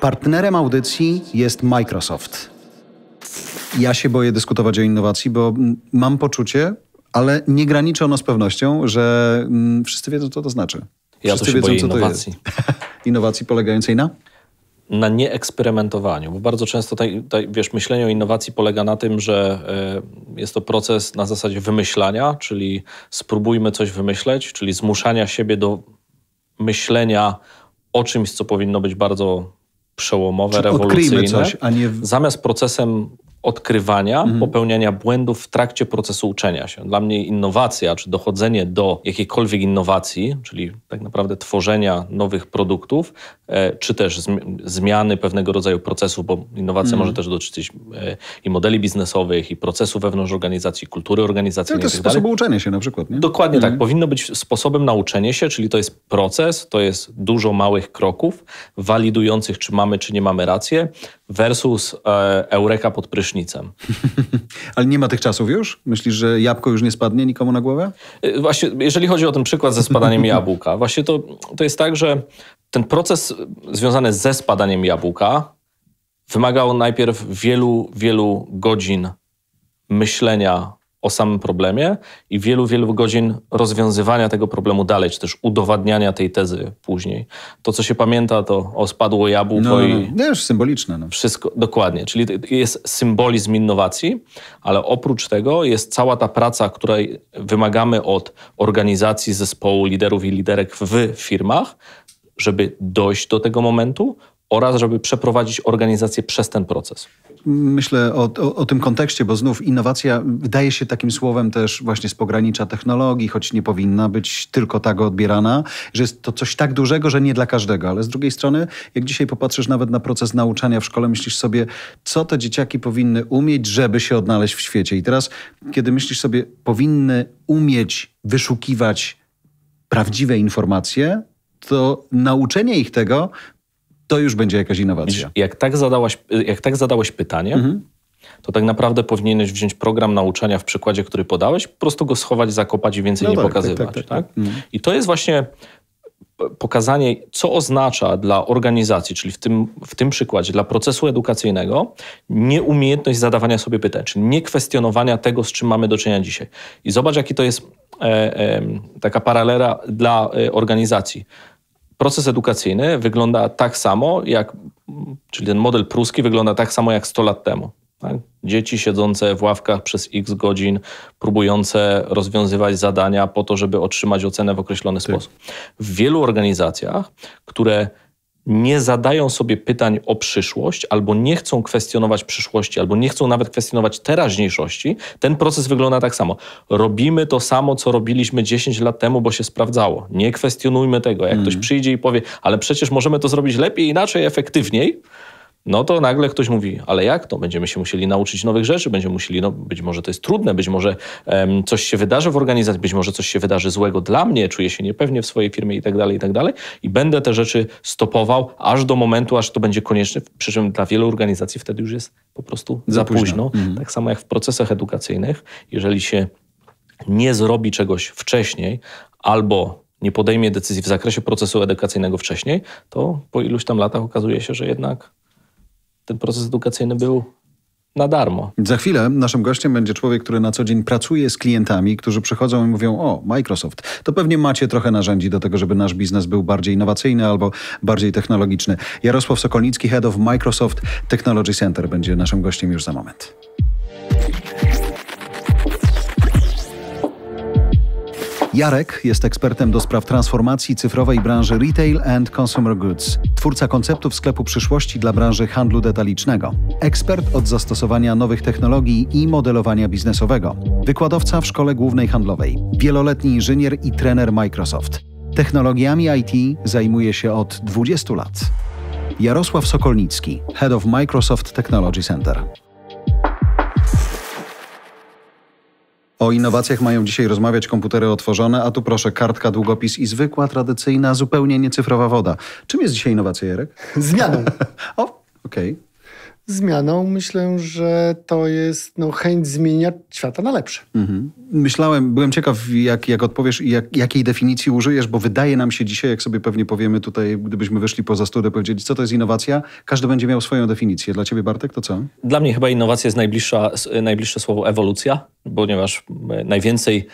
Partnerem audycji jest Microsoft. Ja się boję dyskutować o innowacji, bo mam poczucie, ale nie graniczy ono z pewnością, że wszyscy wiedzą, co to znaczy. Ja wszyscy wiedzą, co innowacji. to jest. innowacji polegającej na? na nieeksperymentowaniu, bo bardzo często taj, wiesz, myślenie o innowacji polega na tym, że e, jest to proces na zasadzie wymyślania, czyli spróbujmy coś wymyśleć, czyli zmuszania siebie do myślenia o czymś, co powinno być bardzo przełomowe, Czy rewolucyjne. Coś, a nie... Zamiast procesem odkrywania, mhm. popełniania błędów w trakcie procesu uczenia się. Dla mnie innowacja, czy dochodzenie do jakiejkolwiek innowacji, czyli tak naprawdę tworzenia nowych produktów, e, czy też zmiany pewnego rodzaju procesu, bo innowacja mhm. może też dotyczyć e, i modeli biznesowych, i procesu wewnątrz organizacji, kultury organizacyjnej. To jest sposób uczenia się na przykład. Nie? Dokładnie tak. mhm. tak. Powinno być sposobem nauczenia się, czyli to jest proces, to jest dużo małych kroków walidujących, czy mamy, czy nie mamy rację, versus e, eureka pod prysznicem Ale nie ma tych czasów już? Myślisz, że jabłko już nie spadnie nikomu na głowę? Y, właśnie, jeżeli chodzi o ten przykład ze spadaniem jabłka, właśnie to, to jest tak, że ten proces związany ze spadaniem jabłka wymagał najpierw wielu, wielu godzin myślenia o samym problemie i wielu, wielu godzin rozwiązywania tego problemu dalej, czy też udowadniania tej tezy później. To, co się pamięta, to o spadło jabłko no, no i... No. no, już symboliczne. No. Wszystko, dokładnie. Czyli jest symbolizm innowacji, ale oprócz tego jest cała ta praca, której wymagamy od organizacji, zespołu, liderów i liderek w firmach, żeby dojść do tego momentu, oraz żeby przeprowadzić organizację przez ten proces myślę o, o, o, tym kontekście, bo znów innowacja wydaje się takim słowem też właśnie z pogranicza technologii, choć nie powinna być tylko tak odbierana, że jest to coś tak dużego, że nie dla każdego. Ale z drugiej strony, jak dzisiaj popatrzysz nawet na proces nauczania w szkole, myślisz sobie, co te dzieciaki powinny umieć, żeby się odnaleźć w świecie. I teraz, kiedy myślisz sobie, powinny umieć wyszukiwać prawdziwe informacje, to nauczenie ich tego to już będzie jakaś innowacja. Jak tak zadałaś, jak tak zadałeś pytanie, mhm. to tak naprawdę powinieneś wziąć program nauczania w przykładzie, który podałeś, po prostu go schować, zakopać i więcej no nie tak, tak, tak pokazywać. Tak, tak, tak? Mhm. I to jest właśnie pokazanie, co oznacza dla organizacji, czyli w tym, w tym przykładzie dla procesu edukacyjnego, nieumiejętność zadawania sobie pytań, czyli niekwestionowania tego, z czym mamy do czynienia dzisiaj. I zobacz, jaki to jest e, e, taka paralela dla e, organizacji proces edukacyjny wygląda tak samo, jak, czyli ten model pruski wygląda tak samo jak 100 lat temu. Tak? Dzieci siedzące w ławkach przez x godzin, próbujące rozwiązywać zadania po to, żeby otrzymać ocenę w określony tak. sposób. W wielu organizacjach, które nie zadają sobie pytań o przyszłość, albo nie chcą kwestionować przyszłości, albo nie chcą nawet kwestionować teraźniejszości, ten proces wygląda tak samo. Robimy to samo, co robiliśmy 10 lat temu, bo się sprawdzało. Nie kwestionujmy tego. Jak mm. ktoś przyjdzie i powie, ale przecież możemy to zrobić lepiej, inaczej, efektywniej, no to nagle ktoś mówi, ale jak to? Będziemy się musieli nauczyć nowych rzeczy, będziemy musieli, no być może to jest trudne, być może um, coś się wydarzy w organizacji, być może coś się wydarzy złego dla mnie, czuję się niepewnie w swojej firmie i tak dalej, i tak dalej. I będę te rzeczy stopował aż do momentu, aż to będzie konieczne, przy czym dla wielu organizacji wtedy już jest po prostu za, za późno. późno. Mhm. Tak samo jak w procesach edukacyjnych, jeżeli się nie zrobi czegoś wcześniej albo nie podejmie decyzji w zakresie procesu edukacyjnego wcześniej, to po iluś tam latach okazuje się, że jednak ten proces edukacyjny był na darmo. Za chwilę naszym gościem będzie człowiek, który na co dzień pracuje z klientami, którzy przychodzą i mówią: O, Microsoft, to pewnie macie trochę narzędzi do tego, żeby nasz biznes był bardziej innowacyjny albo bardziej technologiczny. Jarosław Sokolnicki, head of Microsoft Technology Center, będzie naszym gościem już za moment. Jarek jest ekspertem do spraw transformacji cyfrowej branży retail and consumer goods, twórca konceptów sklepu przyszłości dla branży handlu detalicznego, ekspert od zastosowania nowych technologii i modelowania biznesowego, wykładowca w Szkole Głównej Handlowej, wieloletni inżynier i trener Microsoft. Technologiami IT zajmuje się od 20 lat. Jarosław Sokolnicki, Head of Microsoft Technology Center. O innowacjach mają dzisiaj rozmawiać komputery otworzone, a tu proszę kartka, długopis i zwykła, tradycyjna, zupełnie niecyfrowa woda. Czym jest dzisiaj innowacja, Jerek? Zmianą. o, okej. Okay zmianą myślę, że to jest no, chęć zmienia świata na lepsze. Mhm. Myślałem, byłem ciekaw, jak, jak odpowiesz i jak, jakiej definicji użyjesz, bo wydaje nam się dzisiaj, jak sobie pewnie powiemy tutaj, gdybyśmy wyszli poza studę, powiedzieli, co to jest innowacja, każdy będzie miał swoją definicję. Dla ciebie, Bartek, to co? Dla mnie chyba innowacja jest najbliższa, najbliższe słowo ewolucja, ponieważ e, najwięcej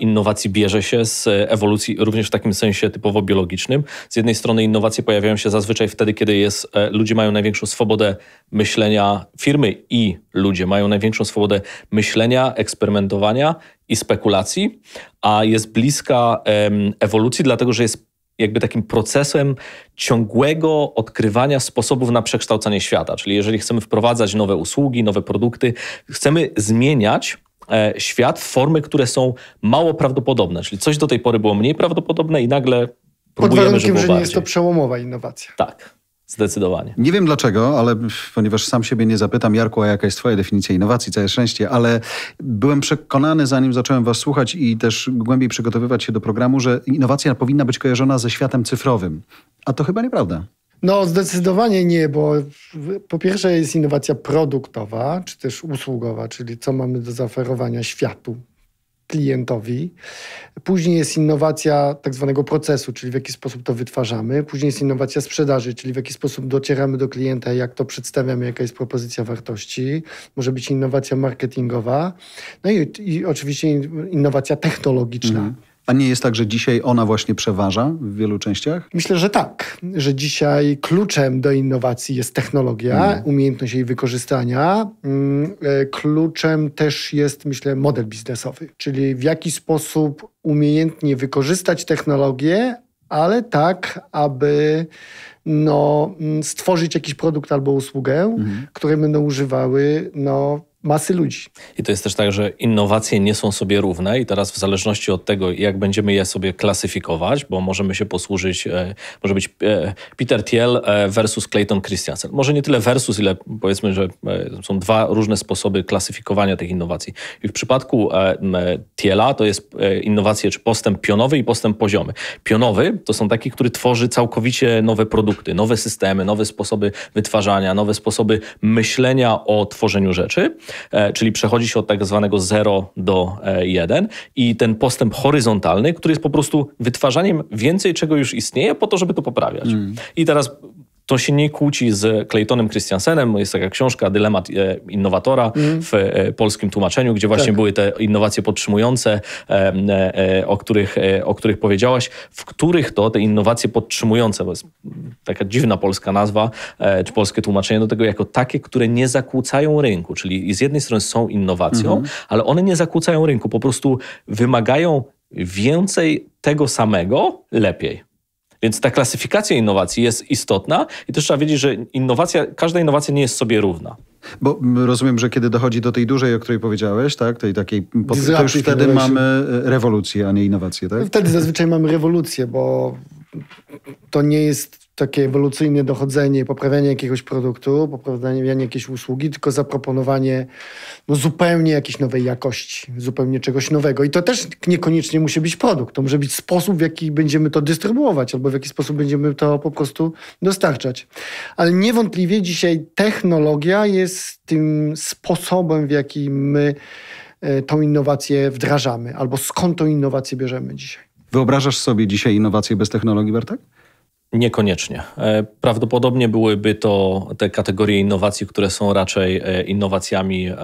innowacji bierze się z e, ewolucji, również w takim sensie typowo biologicznym. Z jednej strony innowacje pojawiają się zazwyczaj wtedy, kiedy jest, e, ludzie mają największą swobodę myślenia, myślenia firmy i ludzie mają największą swobodę myślenia, eksperymentowania i spekulacji, a jest bliska ewolucji, dlatego że jest jakby takim procesem ciągłego odkrywania sposobów na przekształcanie świata. Czyli jeżeli chcemy wprowadzać nowe usługi, nowe produkty, chcemy zmieniać e, świat w formy, które są mało prawdopodobne. Czyli coś do tej pory było mniej prawdopodobne i nagle próbujemy, Pod warunkiem, że, że nie bardziej. jest to przełomowa innowacja. Tak. Zdecydowanie. Nie wiem dlaczego, ale ponieważ sam siebie nie zapytam, Jarku, a jaka jest Twoja definicja innowacji, całe szczęście, ale byłem przekonany, zanim zacząłem Was słuchać i też głębiej przygotowywać się do programu, że innowacja powinna być kojarzona ze światem cyfrowym. A to chyba nieprawda. No, zdecydowanie nie, bo po pierwsze jest innowacja produktowa, czy też usługowa, czyli co mamy do zaoferowania światu, klientowi. Później jest innowacja tak zwanego procesu, czyli w jaki sposób to wytwarzamy. Później jest innowacja sprzedaży, czyli w jaki sposób docieramy do klienta, jak to przedstawiamy, jaka jest propozycja wartości. Może być innowacja marketingowa. No i, i oczywiście innowacja technologiczna. Mhm. A nie jest tak, że dzisiaj ona właśnie przeważa w wielu częściach? Myślę, że tak, że dzisiaj kluczem do innowacji jest technologia, mm. umiejętność jej wykorzystania. Mm, e, kluczem też jest, myślę, model biznesowy, czyli w jaki sposób umiejętnie wykorzystać technologię, ale tak, aby no, mm, stworzyć jakiś produkt albo usługę, mhm. które będą używały no, masy ludzi. I to jest też tak, że innowacje nie są sobie równe i teraz w zależności od tego, jak będziemy je sobie klasyfikować, bo możemy się posłużyć, e, może być e, Peter Thiel e, versus Clayton Christiansen. Może nie tyle versus, ile powiedzmy, że e, są dwa różne sposoby klasyfikowania tych innowacji. I w przypadku e, Thiela to jest e, innowacje czy postęp pionowy i postęp poziomy. Pionowy to są taki, który tworzy całkowicie nowe produkty, nowe systemy, nowe sposoby wytwarzania, nowe sposoby myślenia o tworzeniu rzeczy. E, czyli przechodzi się od tak zwanego 0 do 1 e, i ten postęp horyzontalny, który jest po prostu wytwarzaniem więcej, czego już istnieje, po to, żeby to poprawiać. Mm. I teraz to się nie kłóci z Claytonem Christiansenem. Jest taka książka Dylemat e, innowatora mm. w e, polskim tłumaczeniu, gdzie właśnie tak. były te innowacje podtrzymujące, e, o których, o których powiedziałaś, w których to te innowacje podtrzymujące, bo jest taka dziwna polska nazwa, czy polskie tłumaczenie do tego jako takie, które nie zakłócają rynku, czyli z jednej strony są innowacją, mm ale one nie zakłócają rynku, po prostu wymagają więcej tego samego lepiej. Więc ta klasyfikacja innowacji jest istotna i też trzeba wiedzieć, że innowacja, każda innowacja nie jest sobie równa. Bo rozumiem, że kiedy dochodzi do tej dużej, o której powiedziałeś, tak, tej takiej, to już wtedy mamy e, rewolucję, a nie innowację, tak? Wtedy zazwyczaj mamy rewolucję, bo to nie jest takie ewolucyjne dochodzenie, poprawianie jakiegoś produktu, poprawianie jakiejś usługi, tylko zaproponowanie no, zupełnie jakiejś nowej jakości, zupełnie czegoś nowego. I to też niekoniecznie musi być produkt. To może być sposób, w jaki będziemy to dystrybuować, albo w jaki sposób będziemy to po prostu dostarczać. Ale niewątpliwie dzisiaj technologia jest tym sposobem, w jaki my e, tą innowację wdrażamy, albo skąd tą innowację bierzemy dzisiaj. Wyobrażasz sobie dzisiaj innowacje bez technologii, Bartek? Niekoniecznie. E, prawdopodobnie byłyby to te kategorie innowacji, które są raczej e, innowacjami e,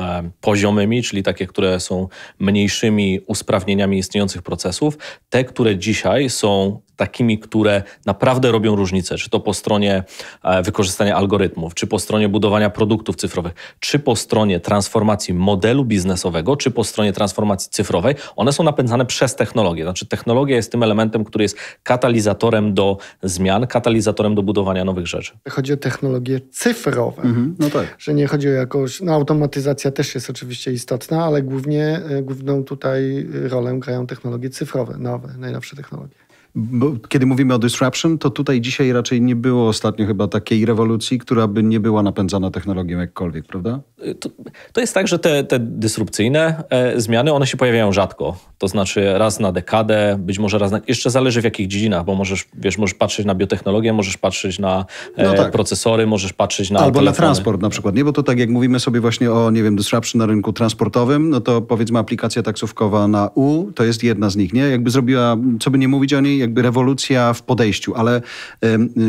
poziomymi, czyli takie, które są mniejszymi usprawnieniami istniejących procesów. Te, które dzisiaj są takimi, które naprawdę robią różnicę, czy to po stronie wykorzystania algorytmów, czy po stronie budowania produktów cyfrowych, czy po stronie transformacji modelu biznesowego, czy po stronie transformacji cyfrowej, one są napędzane przez technologię. Znaczy, technologia jest tym elementem, który jest katalizatorem do zmian zmian katalizatorem do budowania nowych rzeczy. Chodzi o technologie cyfrowe. Mhm, no tak. Że nie chodzi o jakąś. No, automatyzacja też jest oczywiście istotna, ale głównie e, główną tutaj e, rolę grają technologie cyfrowe, nowe, najnowsze technologie. Bo kiedy mówimy o disruption, to tutaj dzisiaj raczej nie było ostatnio chyba takiej rewolucji, która by nie była napędzana technologią jakkolwiek, prawda? Y, to, to jest tak, że te, te dysrupcyjne e, zmiany, one się pojawiają rzadko. To znaczy raz na dekadę, być może raz na... Jeszcze zależy w jakich dziedzinach, bo możesz, wiesz, możesz patrzeć na biotechnologię, możesz patrzeć na e, no tak. procesory, możesz patrzeć na Albo telefony. na transport na przykład, nie? Bo to tak jak mówimy sobie właśnie o, nie wiem, disruption na rynku transportowym, no to powiedzmy aplikacja taksówkowa na U, to jest jedna z nich, nie? Jakby zrobiła, co by nie mówić o niej, jakby rewolucja w podejściu, ale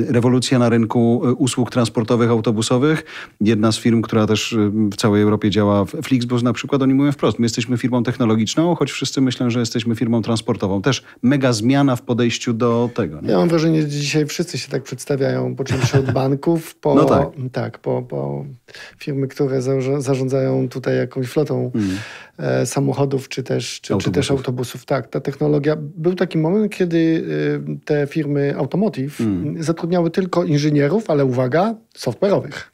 rewolucja na rynku e, usług transportowych, autobusowych. Jedna z firm, która też w całej Europie działa, Flixbus na przykład, oni mówią wprost, my jesteśmy firmą technologiczną, choć wszyscy myślą, że jesteśmy firmą transportową. Też mega zmiana w podejściu do tego. Nie? Ja mam wrażenie, że dzisiaj wszyscy się tak przedstawiają, począwszy od banków, po, no tak. tak po, po firmy, które zarządzają tutaj jakąś flotą mm. samochodów czy też, czy, autobusów. czy też autobusów. Tak, ta technologia. Był taki moment, kiedy e, te firmy automotive mm. zatrudniały tylko inżynierów, ale uwaga, software'owych.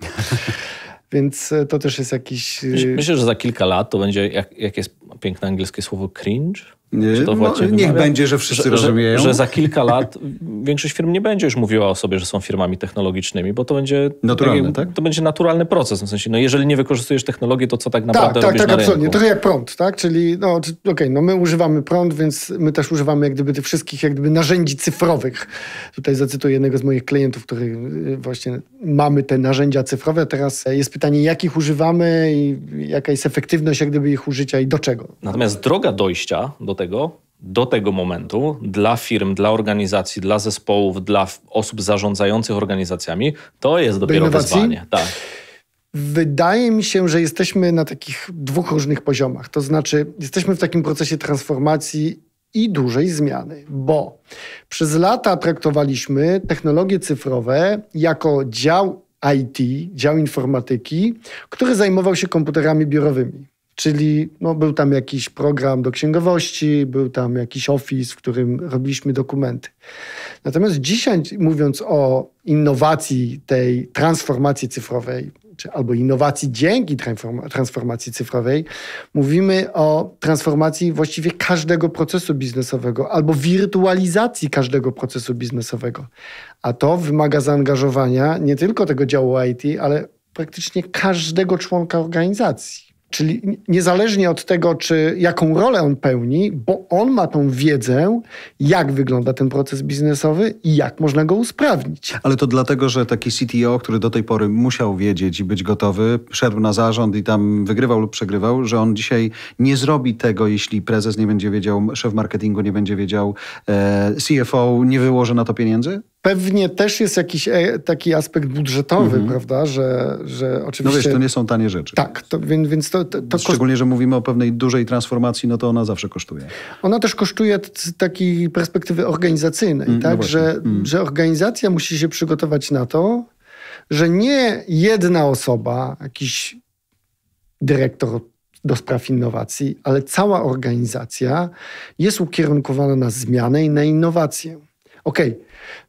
Więc e, to też jest jakiś. Myślę, że za kilka lat to będzie, jak, jak jest piękne angielskie słowo cringe. No, niech wymawia, będzie, że wszyscy że, rozumieją. Że, że, za kilka lat większość firm nie będzie już mówiła o sobie, że są firmami technologicznymi, bo to będzie naturalny, jak, tak? To będzie naturalny proces. W sensie, no jeżeli nie wykorzystujesz technologii, to co tak, tak naprawdę tak, robisz tak, tak, na absolutnie. Rynku? Trochę jak prąd, tak? Czyli no, okej, okay, no my używamy prąd, więc my też używamy jak gdyby tych wszystkich jak gdyby narzędzi cyfrowych. Tutaj zacytuję jednego z moich klientów, który y, właśnie mamy te narzędzia cyfrowe. Teraz e, jest pytanie, jakich używamy i jaka jest efektywność jak gdyby ich użycia i do czego. Natomiast droga dojścia do tego, do tego momentu dla firm, dla organizacji, dla zespołów, dla osób zarządzających organizacjami, to jest dopiero do wyzwanie. Tak. Wydaje mi się, że jesteśmy na takich dwóch różnych poziomach. To znaczy, jesteśmy w takim procesie transformacji i dużej zmiany, bo przez lata traktowaliśmy technologie cyfrowe jako dział IT, dział informatyki, który zajmował się komputerami biurowymi. Czyli no, był tam jakiś program do księgowości, był tam jakiś office, w którym robiliśmy dokumenty. Natomiast dzisiaj, mówiąc o innowacji tej transformacji cyfrowej, czy albo innowacji dzięki transformacji cyfrowej, mówimy o transformacji właściwie każdego procesu biznesowego albo wirtualizacji każdego procesu biznesowego. A to wymaga zaangażowania nie tylko tego działu IT, ale praktycznie każdego członka organizacji. Czyli niezależnie od tego, czy jaką rolę on pełni, bo on ma tą wiedzę, jak wygląda ten proces biznesowy i jak można go usprawnić. Ale to dlatego, że taki CTO, który do tej pory musiał wiedzieć i być gotowy, szedł na zarząd i tam wygrywał lub przegrywał, że on dzisiaj nie zrobi tego, jeśli prezes nie będzie wiedział, szef marketingu nie będzie wiedział, e, CFO nie wyłoży na to pieniędzy? Pewnie też jest jakiś e, taki aspekt budżetowy, mm -hmm. prawda, że, że oczywiście... No wiesz, to nie są tanie rzeczy. Tak, to, więc, więc to... to, to Szczególnie, że mówimy o pewnej dużej transformacji, no to ona zawsze kosztuje. Ona też kosztuje z takiej perspektywy organizacyjnej, mm, no tak, no że, mm. że organizacja musi się przygotować na to, że nie jedna osoba, jakiś dyrektor do spraw innowacji, ale cała organizacja jest ukierunkowana na zmianę i na innowację. OK,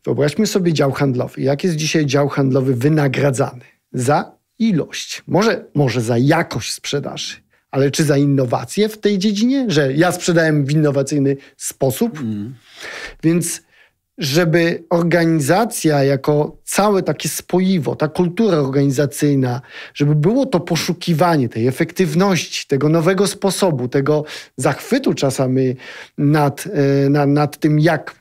wyobraźmy sobie dział handlowy. Jak jest dzisiaj dział handlowy wynagradzany? Za ilość, może, może za jakość sprzedaży, ale czy za innowacje w tej dziedzinie? Że ja sprzedałem w innowacyjny sposób? Mm. Więc żeby organizacja jako całe takie spoiwo, ta kultura organizacyjna, żeby było to poszukiwanie tej efektywności, tego nowego sposobu, tego zachwytu czasami nad, e, nad, nad tym, jak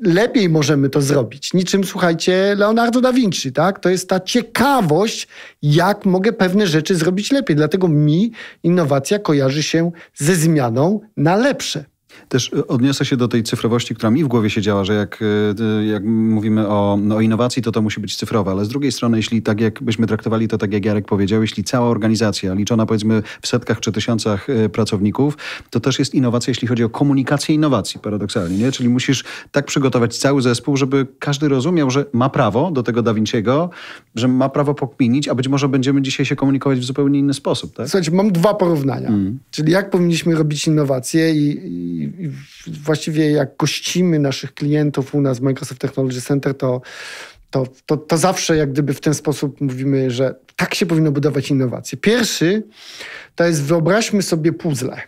lepiej możemy to zrobić. Niczym, słuchajcie, Leonardo da Vinci, tak? To jest ta ciekawość, jak mogę pewne rzeczy zrobić lepiej. Dlatego mi innowacja kojarzy się ze zmianą na lepsze. Też e, odniosę się do tej cyfrowości, która mi w głowie się działa, że jak, e, jak mówimy o, no, o, innowacji, to to musi być cyfrowe, ale z drugiej strony, jeśli tak jakbyśmy traktowali to tak, jak Jarek powiedział, jeśli cała organizacja liczona powiedzmy w setkach czy tysiącach e, pracowników, to też jest innowacja, jeśli chodzi o komunikację innowacji, paradoksalnie, nie? Czyli musisz tak przygotować cały zespół, żeby każdy rozumiał, że ma prawo do tego Da Vinci'ego, że ma prawo pokminić, a być może będziemy dzisiaj się komunikować w zupełnie inny sposób, tak? Słuchajcie, mam dwa porównania. Mm. Czyli jak powinniśmy robić innowacje i, i i właściwie jak gościmy naszych klientów u nas w Microsoft Technology Center, to to, to, to zawsze jak gdyby w ten sposób mówimy, że tak się powinno budować innowacje. Pierwszy to jest wyobraźmy sobie puzzle.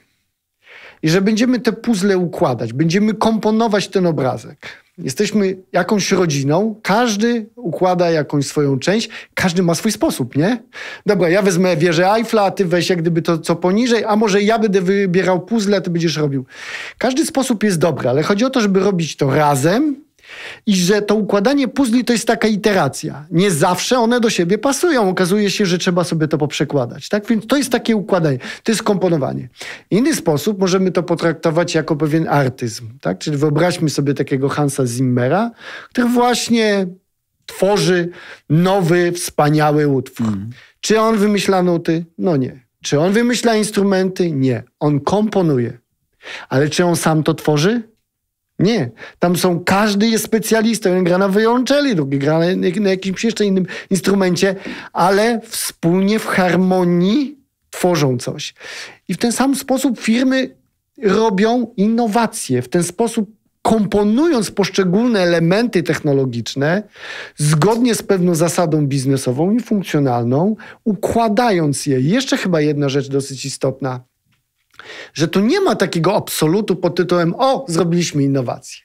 I że będziemy te puzzle układać, będziemy komponować ten obrazek. Jesteśmy jakąś rodziną, każdy układa jakąś swoją część, każdy ma swój sposób, nie? Dobra, ja wezmę wieżę Eiffla, ty weź jak gdyby to co poniżej, a może ja będę wybierał puzzle, ty będziesz robił. Każdy sposób jest dobry, ale chodzi o to, żeby robić to razem, i że to układanie puzli to jest taka iteracja. Nie zawsze one do siebie pasują. Okazuje się, że trzeba sobie to poprzekładać. Tak więc to jest takie układanie, to jest komponowanie. Inny sposób możemy to potraktować jako pewien artyzm. Tak? Czyli wyobraźmy sobie takiego Hansa Zimmera, który właśnie tworzy nowy, wspaniały utwór. Mm. Czy on wymyśla nuty? No nie. Czy on wymyśla instrumenty? Nie. On komponuje. Ale czy on sam to tworzy? Nie. Tam są, każdy jest specjalistą. Jeden gra na wyjączeli, drugi gra na, na jakimś jeszcze innym instrumencie, ale wspólnie w harmonii tworzą coś. I w ten sam sposób firmy robią innowacje. W ten sposób komponując poszczególne elementy technologiczne, zgodnie z pewną zasadą biznesową i funkcjonalną, układając je. Jeszcze chyba jedna rzecz dosyć istotna że tu nie ma takiego absolutu pod tytułem o, zrobiliśmy innowację.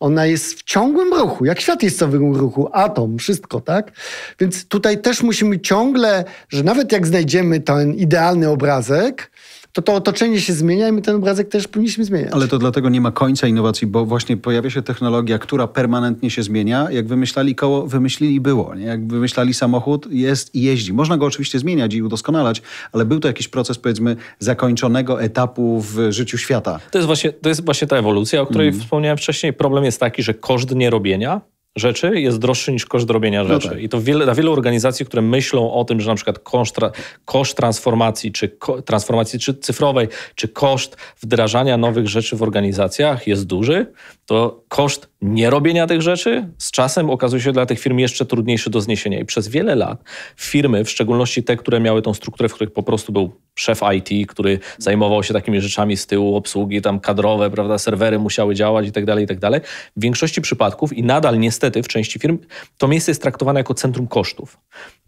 Ona jest w ciągłym ruchu, jak świat jest w ruchu, atom, wszystko, tak? Więc tutaj też musimy ciągle, że nawet jak znajdziemy ten idealny obrazek, to to otoczenie się zmienia i my ten obrazek też powinniśmy zmieniać. Ale to dlatego nie ma końca innowacji, bo właśnie pojawia się technologia, która permanentnie się zmienia. Jak wymyślali koło, wymyślili było. Nie? Jak wymyślali samochód, jest i jeździ. Można go oczywiście zmieniać i udoskonalać, ale był to jakiś proces, powiedzmy, zakończonego etapu w życiu świata. To jest właśnie, to jest właśnie ta ewolucja, o której mm. wspomniałem wcześniej. Problem jest taki, że koszt nierobienia rzeczy jest droższy niż koszt robienia no rzeczy. Tak. I to wiele, dla wielu organizacji, które myślą o tym, że na przykład koszt, koszt transformacji, czy ko, transformacji czy cyfrowej, czy koszt wdrażania nowych rzeczy w organizacjach jest duży, to koszt nierobienia tych rzeczy z czasem okazuje się dla tych firm jeszcze trudniejszy do zniesienia. I przez wiele lat firmy, w szczególności te, które miały tą strukturę, w których po prostu był szef IT, który zajmował się takimi rzeczami z tyłu, obsługi tam kadrowe, prawda, serwery musiały działać i tak dalej, i tak dalej. W większości przypadków i nadal niestety niestety w części firm to miejsce jest traktowane jako centrum kosztów.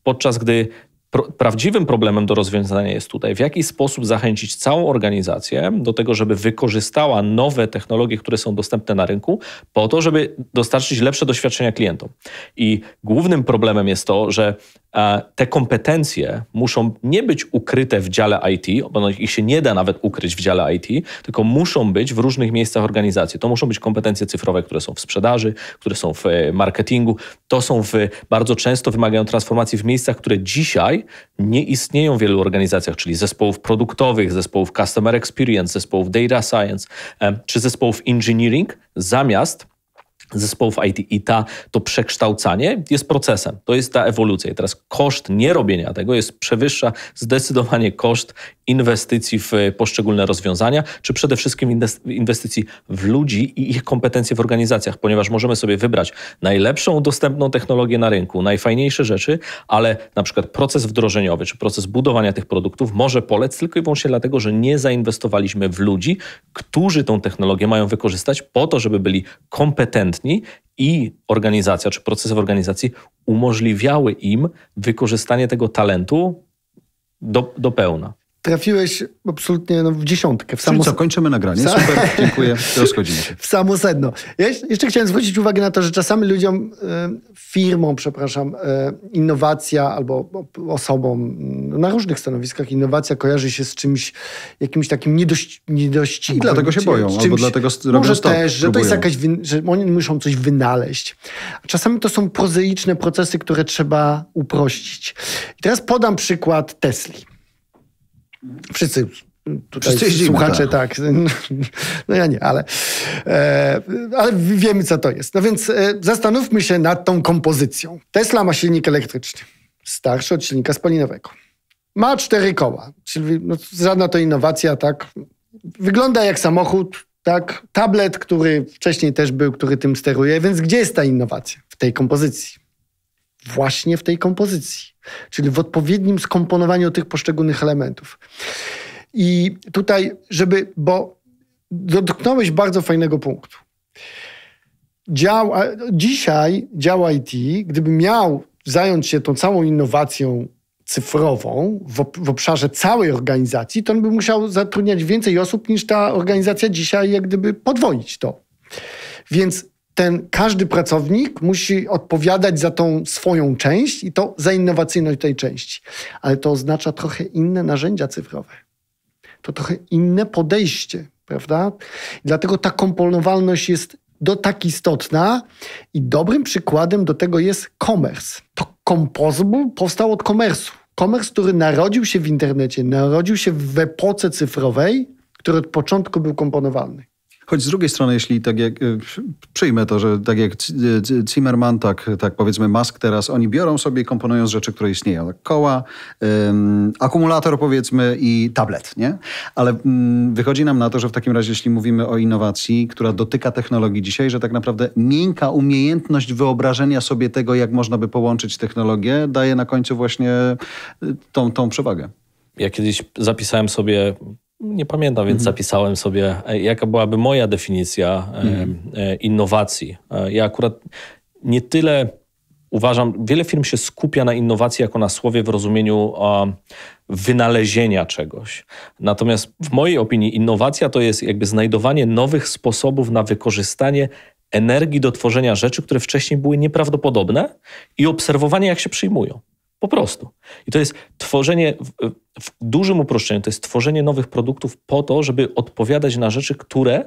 Podczas gdy prawdziwym problemem do rozwiązania jest tutaj, w jaki sposób zachęcić całą organizację do tego, żeby wykorzystała nowe technologie, które są dostępne na rynku, po to, żeby dostarczyć lepsze doświadczenia klientom. I głównym problemem jest to, że E, te kompetencje muszą nie być ukryte w dziale IT, bo no ich się nie da nawet ukryć w dziale IT, tylko muszą być w różnych miejscach organizacji. To muszą być kompetencje cyfrowe, które są w sprzedaży, które są w e, marketingu, to są w, bardzo często wymagają transformacji w miejscach, które dzisiaj nie istnieją w wielu organizacjach, czyli zespołów produktowych, zespołów customer experience, zespołów data science e, czy zespołów engineering, zamiast zespołów IT i ta, to przekształcanie jest procesem, to jest ta ewolucja. I teraz koszt nierobienia tego jest przewyższa zdecydowanie koszt inwestycji w poszczególne rozwiązania, czy przede wszystkim inwestycji w ludzi i ich kompetencje w organizacjach, ponieważ możemy sobie wybrać najlepszą dostępną technologię na rynku, najfajniejsze rzeczy, ale na przykład proces wdrożeniowy, czy proces budowania tych produktów może polec tylko i wyłącznie dlatego, że nie zainwestowaliśmy w ludzi, którzy tą technologię mają wykorzystać po to, żeby byli kompetentni i organizacja czy procesy w organizacji umożliwiały im wykorzystanie tego talentu do, do pełna trafiłeś absolutnie no, w dziesiątkę. W samo... Czyli co, kończymy nagranie. Sa... Super, dziękuję. Rozchodzimy się. W samo sedno. Ja jeszcze chciałem zwrócić uwagę na to, że czasami ludziom, e, firmom, przepraszam, e, innowacja albo osobom no, na różnych stanowiskach innowacja kojarzy się z czymś, jakimś takim niedość, niedościgłym. Dlatego się boją, czymś, albo dlatego robią Może stop, też, że to jest jakaś, że oni muszą coś wynaleźć. A czasami to są prozaiczne procesy, które trzeba uprościć. I teraz podam przykład Tesli. Wszyscy Tutaj Wszyscy słuchacze, tak. tak. No ja nie, ale, e, ale wiemy, co to jest. No więc e, zastanówmy się nad tą kompozycją. Tesla ma silnik elektryczny, starszy od silnika spalinowego. Ma cztery koła, czyli no, żadna to innowacja, tak. Wygląda jak samochód, tak. Tablet, który wcześniej też był, który tym steruje, więc gdzie jest ta innowacja w tej kompozycji? właśnie w tej kompozycji, czyli w odpowiednim skomponowaniu tych poszczególnych elementów. I tutaj, żeby, bo dotknąłeś bardzo fajnego punktu. Dział, dzisiaj dział IT, gdyby miał zająć się tą całą innowacją cyfrową w, obszarze całej organizacji, to on by musiał zatrudniać więcej osób niż ta organizacja dzisiaj, jak gdyby podwoić to. Więc ten każdy pracownik musi odpowiadać za tą swoją część i to za innowacyjność tej części. Ale to oznacza trochę inne narzędzia cyfrowe. To trochę inne podejście, prawda? Dlatego ta komponowalność jest do tak istotna i dobrym przykładem do tego jest commerce. To Composable powstał od komersu. Komers, który narodził się w internecie, narodził się w epoce cyfrowej, który od początku był komponowalny. Choć z drugiej strony, jeśli tak jak, y, przyjmę to, że tak jak y, Zimmerman, tak, tak powiedzmy Musk teraz, oni biorą sobie i komponują z rzeczy, które istnieją. Tak, koła, ym, akumulator powiedzmy i tablet, nie? Ale ym, mm, wychodzi nam na to, że w takim razie, jeśli mówimy o innowacji, która dotyka technologii dzisiaj, że tak naprawdę miękka umiejętność wyobrażenia sobie tego, jak można by połączyć technologię, daje na końcu właśnie y, tą, tą przewagę. Ja kiedyś zapisałem sobie nie pamiętam, więc mhm. zapisałem sobie, e, jaka byłaby moja definicja e, mhm. E, innowacji. Ja akurat nie tyle uważam, wiele firm się skupia na innowacji jako na słowie w rozumieniu wynalezienia czegoś. Natomiast w mojej opinii innowacja to jest jakby znajdowanie nowych sposobów na wykorzystanie energii do tworzenia rzeczy, które wcześniej były nieprawdopodobne i obserwowanie, jak się przyjmują. Po prostu. I to jest tworzenie, w, w, dużym uproszczeniu, to jest tworzenie nowych produktów po to, żeby odpowiadać na rzeczy, które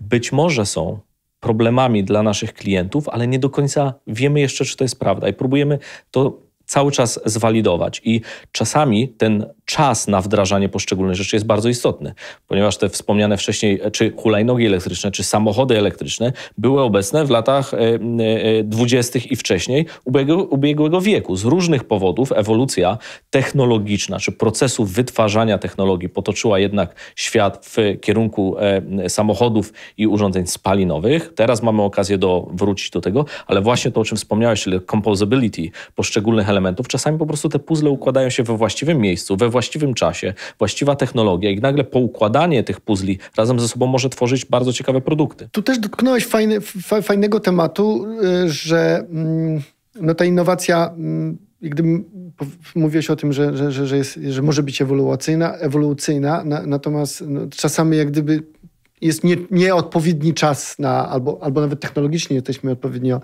być może są problemami dla naszych klientów, ale nie do końca wiemy jeszcze, czy to jest prawda i próbujemy to cały czas zwalidować. I czasami ten czas na wdrażanie poszczególnych rzeczy jest bardzo istotny, ponieważ te wspomniane wcześniej, e, czy hulajnogi elektryczne, czy samochody elektryczne były obecne w latach e, e, dwudziestych i wcześniej ubiegłego, wieku. Z różnych powodów ewolucja technologiczna, czy procesu wytwarzania technologii potoczyła jednak świat w kierunku samochodów i urządzeń spalinowych. Teraz mamy okazję do, wrócić do tego, ale właśnie to, o czym wspomniałeś, czyli composability poszczególnych elementów, czasami po prostu te puzzle układają się we właściwym miejscu, we właściwym właściwym czasie, właściwa technologia i nagle poukładanie tych puzli razem ze sobą może tworzyć bardzo ciekawe produkty. Tu też dotknąłeś fajny, fajnego tematu, y, że mm, no ta innowacja, mm, gdy mówiłeś o tym, że, że, że, jest, że może być ewoluacyjna, ewolucyjna natomiast no, czasami jak gdyby jest nie, nieodpowiedni czas na, albo, albo nawet technologicznie jesteśmy odpowiednio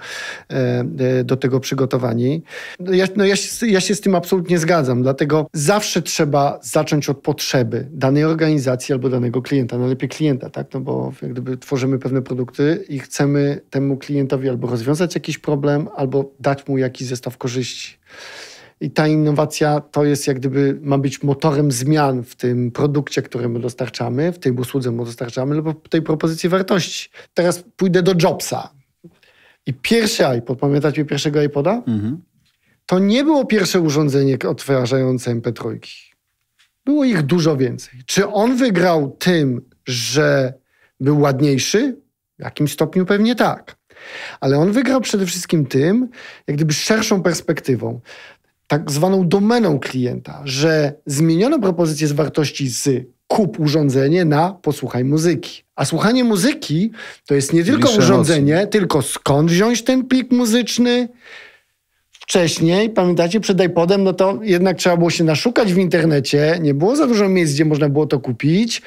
e, e do tego przygotowani. No ja, no ja, się, ja się z tym absolutnie zgadzam, dlatego zawsze trzeba zacząć od potrzeby danej organizacji albo danego klienta, najlepiej klienta, tak? No bo jak gdyby tworzymy pewne produkty i chcemy temu klientowi albo rozwiązać jakiś problem, albo dać mu jakiś zestaw korzyści. I ta innowacja to jest jak gdyby ma być motorem zmian w tym produkcie, który my dostarczamy, w tej usłudze mu dostarczamy, lub w tej propozycji wartości. Teraz pójdę do Jobsa. I pierwszy iPod, pamiętacie pierwszego iPoda? Mhm. To nie było pierwsze urządzenie odtwarzające MP3. Było ich dużo więcej. Czy on wygrał tym, że był ładniejszy? W jakimś stopniu pewnie tak. Ale on wygrał przede wszystkim tym, jak gdyby szerszą perspektywą tak zwaną domeną klienta, że zmieniono propozycję z wartości z kup urządzenie na posłuchaj muzyki. A słuchanie muzyki to jest nie tylko Lisze urządzenie, tylko skąd wziąć ten plik muzyczny. Wcześniej, pamiętacie, przed iPodem, no to jednak trzeba było się naszukać w internecie, nie było za dużo miejsc, gdzie można było to kupić.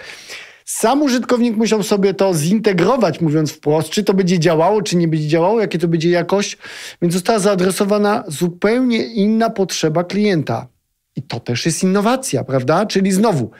Sam użytkownik musiał sobie to zintegrować, mówiąc wprost, czy to będzie działało, czy nie będzie działało, jakie to będzie jakość, więc została zaadresowana zupełnie inna potrzeba klienta. I to też jest innowacja, prawda? Czyli znowu,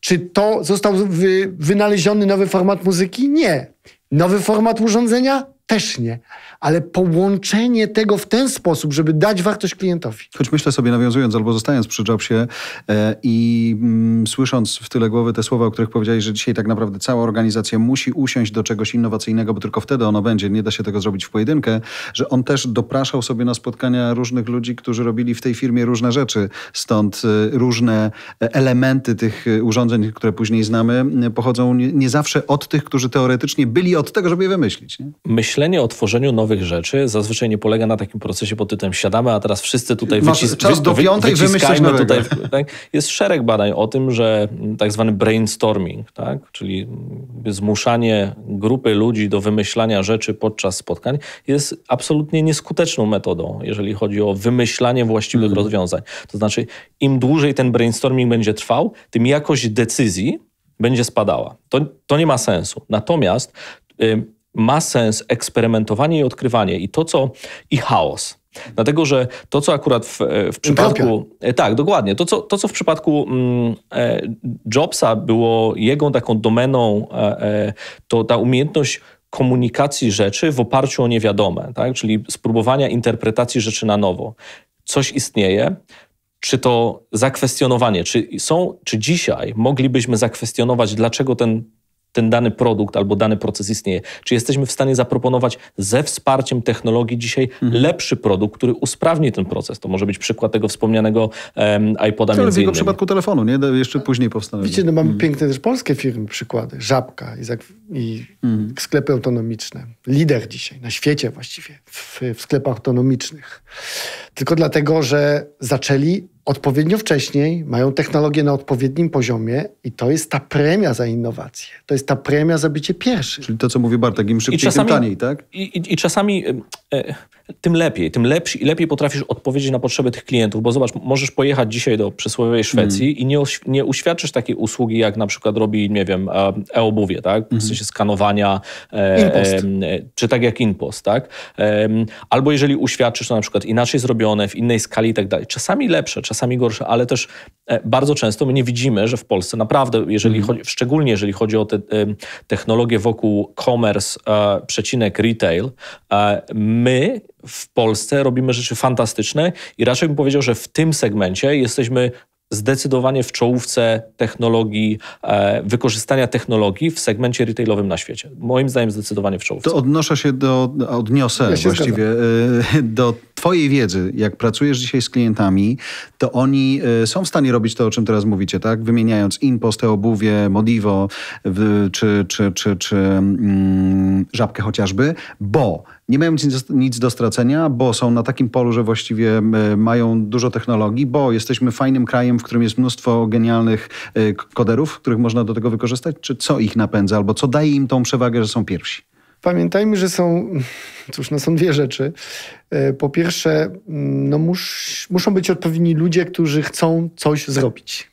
czy to został wy, wynaleziony nowy format muzyki? Nie. Nowy format urządzenia? Też nie ale połączenie tego w ten sposób, żeby dać wartość klientowi. Choć myślę sobie, nawiązując albo zostając przy Jobsie e, i mm, słysząc w tyle głowy te słowa, o których powiedziałeś, że dzisiaj tak naprawdę cała organizacja musi usiąść do czegoś innowacyjnego, bo tylko wtedy ono będzie, nie da się tego zrobić w pojedynkę, że on też dopraszał sobie na spotkania różnych ludzi, którzy robili w tej firmie różne rzeczy, stąd e, różne e, elementy tych e, urządzeń, które później znamy, pochodzą nie, nie zawsze od tych, którzy teoretycznie byli od tego, żeby je wymyślić. Nie? Myślenie o tworzeniu nowych nowych rzeczy zazwyczaj nie polega na takim procesie pod tytułem siadamy, a teraz wszyscy tutaj Masz wycis- czas do piątej wy wyciskajmy tutaj. Tak? Jest szereg badań o tym, że tak zwany brainstorming, tak? czyli zmuszanie grupy ludzi do wymyślania rzeczy podczas spotkań jest absolutnie nieskuteczną metodą, jeżeli chodzi o wymyślanie właściwych mhm. rozwiązań. To znaczy im dłużej ten brainstorming będzie trwał, tym jakość decyzji będzie spadała. To, to nie ma sensu. Natomiast ma sens eksperymentowanie i odkrywanie i to, co i chaos. Dlatego, że to, co akurat w, w przypadku. E, tak, dokładnie. To co, to, co w przypadku mm, e, Jobsa było jego taką domeną, e, to ta umiejętność komunikacji rzeczy w oparciu o niewiadome, tak? czyli spróbowania interpretacji rzeczy na nowo. Coś istnieje, czy to zakwestionowanie, czy, są, czy dzisiaj moglibyśmy zakwestionować, dlaczego ten ten dany produkt albo dany proces istnieje. Czy jesteśmy w stanie zaproponować ze wsparciem technologii dzisiaj mhm. lepszy produkt, który usprawni ten proces? To może być przykład tego wspomnianego um, iPoda Ale w jego przypadku telefonu, nie? Jeszcze tak. później powstały. Widzicie, no mamy mhm. piękne też polskie firmy, przykłady. Żabka i, i mhm. sklepy autonomiczne. Lider dzisiaj, na świecie właściwie, w, w sklepach autonomicznych. Tylko dlatego, że zaczęli odpowiednio wcześniej, mają technologię na odpowiednim poziomie i to jest ta premia za innowacje. To jest ta premia za bycie pierwszym. Czyli to, co mówi Bartek, im szybciej, czasami, tym taniej, tak? I, i, i czasami e, tym lepiej, tym i lepiej potrafisz odpowiedzieć na potrzeby tych klientów, bo zobacz, możesz pojechać dzisiaj do przysłowiowej Szwecji mm. i nie, nie uświadczysz takiej usługi, jak na przykład robi, nie wiem, e-obuwie, tak? W mhm. sensie skanowania. E, e, czy tak jak InPost, tak? albo jeżeli uświadczysz to na przykład inaczej zrobione, w innej skali i tak dalej. Czasami lepsze, czasami czasami gorsze, ale też e, bardzo często my nie widzimy, że w Polsce naprawdę, jeżeli mhm. chodzi, szczególnie jeżeli chodzi o te e, technologie wokół commerce, e, przecinek retail, my w Polsce robimy rzeczy fantastyczne i raczej bym powiedział, że w tym segmencie jesteśmy zdecydowanie w czołówce technologii, e, wykorzystania technologii w segmencie retailowym na świecie. Moim zdaniem zdecydowanie w czołówce. To odnoszę się do, odniosę ja właściwie zgadzam. do Twojej wiedzy, jak pracujesz dzisiaj z klientami, to oni e, są w stanie robić to, o czym teraz mówicie, tak? Wymieniając impostę, obuwie, modivo czy, czy, czy, czy mm, żabkę chociażby, bo nie mają nic, nic do stracenia, bo są na takim polu, że właściwie mają dużo technologii, bo jesteśmy fajnym krajem, w którym jest mnóstwo genialnych e, koderów, których można do tego wykorzystać? Czy co ich napędza, albo co daje im tą przewagę, że są pierwsi? Pamiętajmy, że są, cóż, no są dwie rzeczy. E, po pierwsze, mm, no mus, muszą być odpowiedni ludzie, którzy chcą coś zrobić.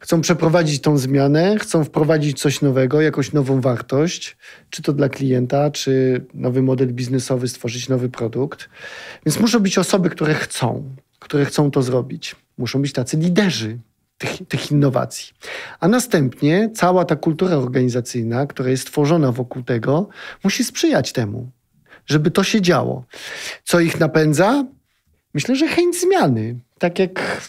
Chcą przeprowadzić tą zmianę, chcą wprowadzić coś nowego, jakąś nową wartość, czy to dla klienta, czy nowy model biznesowy, stworzyć nowy produkt. Więc muszą być osoby, które chcą, które chcą to zrobić. Muszą być tacy liderzy, tych, tych, innowacji. A następnie cała ta kultura organizacyjna, która jest tworzona wokół tego, musi sprzyjać temu, żeby to się działo. Co ich napędza? Myślę, że chęć zmiany. Tak jak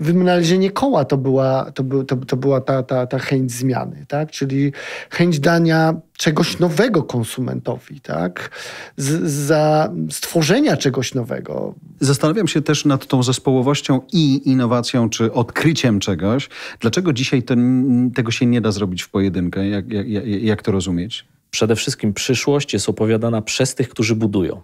wynalezienie koła to była, to by, to, to była ta, ta, ta chęć zmiany, tak? czyli chęć dania czegoś nowego konsumentowi, tak? Z, za stworzenia czegoś nowego. Zastanawiam się też nad tą zespołowością i innowacją, czy odkryciem czegoś. Dlaczego dzisiaj tego się nie da zrobić w pojedynkę? Jak, jak, jak to rozumieć? Przede wszystkim przyszłość jest opowiadana przez tych, którzy budują.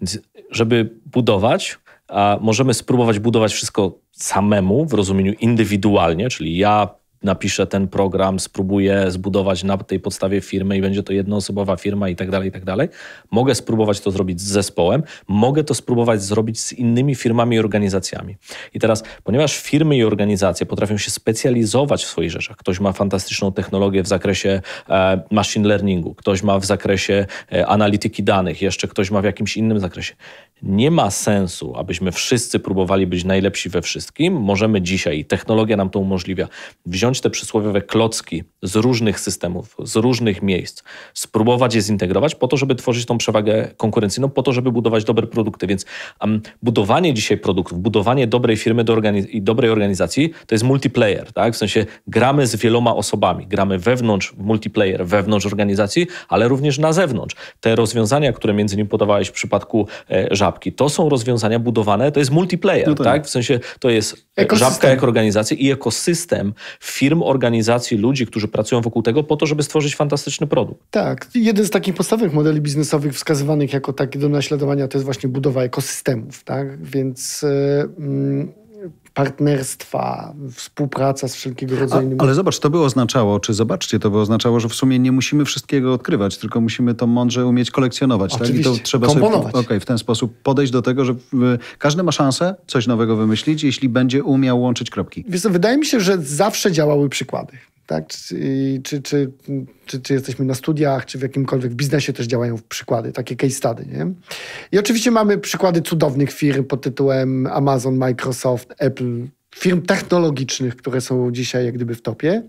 Więc żeby budować, a możemy spróbować budować wszystko samemu w rozumieniu indywidualnie, czyli ja napiszę ten program, spróbuję zbudować na tej podstawie firmy i będzie to jednoosobowa firma i tak dalej, i tak dalej. Mogę spróbować to zrobić z zespołem, mogę to spróbować zrobić z innymi firmami i organizacjami. I teraz, ponieważ firmy i organizacje potrafią się specjalizować w swoich rzeczach, ktoś ma fantastyczną technologię w zakresie e, machine learningu, ktoś ma w zakresie e, analityki danych, jeszcze ktoś ma w jakimś innym zakresie nie ma sensu, abyśmy wszyscy próbowali być najlepsi we wszystkim. Możemy dzisiaj, technologia nam to umożliwia, wziąć te przysłowiowe klocki z różnych systemów, z różnych miejsc, spróbować je zintegrować po to, żeby tworzyć tą przewagę konkurencyjną, po to, żeby budować dobre produkty. Więc um, budowanie dzisiaj produktów, budowanie dobrej firmy do organiz- i dobrej organizacji to jest multiplayer, tak? W sensie gramy z wieloma osobami, gramy wewnątrz multiplayer, wewnątrz organizacji, ale również na zewnątrz. Te rozwiązania, które między innymi podawałeś w przypadku e, żabki. To są rozwiązania budowane, to jest multiplayer, no tak. tak? W sensie to jest ekosystem. żabka jako organizacja i ekosystem firm, organizacji, ludzi, którzy pracują wokół tego po to, żeby stworzyć fantastyczny produkt. Tak. Jeden z takich podstawowych modeli biznesowych wskazywanych jako taki do naśladowania to jest właśnie budowa ekosystemów, tak? Więc... Yy, partnerstwa, współpraca z wszelkiego rodzaju... A, ale zobacz, to by oznaczało, czy zobaczcie, to by oznaczało, że w sumie nie musimy wszystkiego odkrywać, tylko musimy to mądrze umieć kolekcjonować. Tak? I to trzeba Komponować. sobie okay, w ten sposób podejść do tego, że każdy ma szansę coś nowego wymyślić, jeśli będzie umiał łączyć kropki. Wiesz wydaje mi się, że zawsze działały przykłady tak? Czy, czy, czy, czy, czy jesteśmy na studiach, czy w jakimkolwiek biznesie też działają przykłady, takie case study. Nie? I oczywiście mamy przykłady cudownych firm pod tytułem Amazon, Microsoft, Apple, firm technologicznych, które są dzisiaj jak gdyby w topie.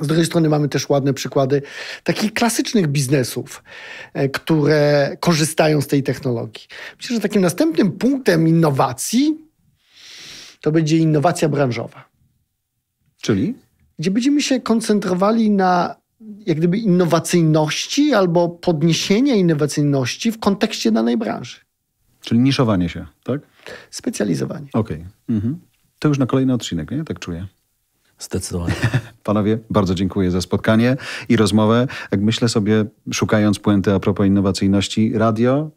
Z drugiej strony mamy też ładne przykłady takich klasycznych biznesów, e, które korzystają z tej technologii. Myślę, że takim następnym punktem innowacji to będzie innowacja branżowa. Czyli? gdzie będziemy się koncentrowali na jak gdyby innowacyjności albo podniesienia innowacyjności w kontekście danej branży. Czyli niszowanie się, tak? Specjalizowanie. Okej. Okay. Mhm. To już na kolejny odcinek, nie? Tak czuję. Zdecydowanie. Panowie, bardzo dziękuję za spotkanie i rozmowę. Jak myślę sobie, szukając puenty a propos innowacyjności, radio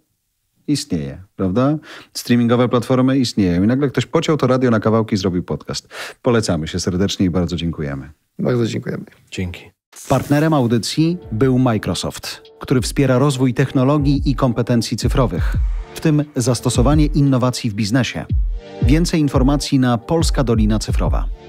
istnieje, prawda? Streamingowe platformy istnieją i nagle ktoś pociął to radio na kawałki i zrobił podcast. Polecamy się serdecznie i bardzo dziękujemy. Bardzo dziękujemy. Dzięki. Partnerem audycji był Microsoft, który wspiera rozwój technologii i kompetencji cyfrowych, w tym zastosowanie innowacji w biznesie. Więcej informacji na Polska Dolina Cyfrowa.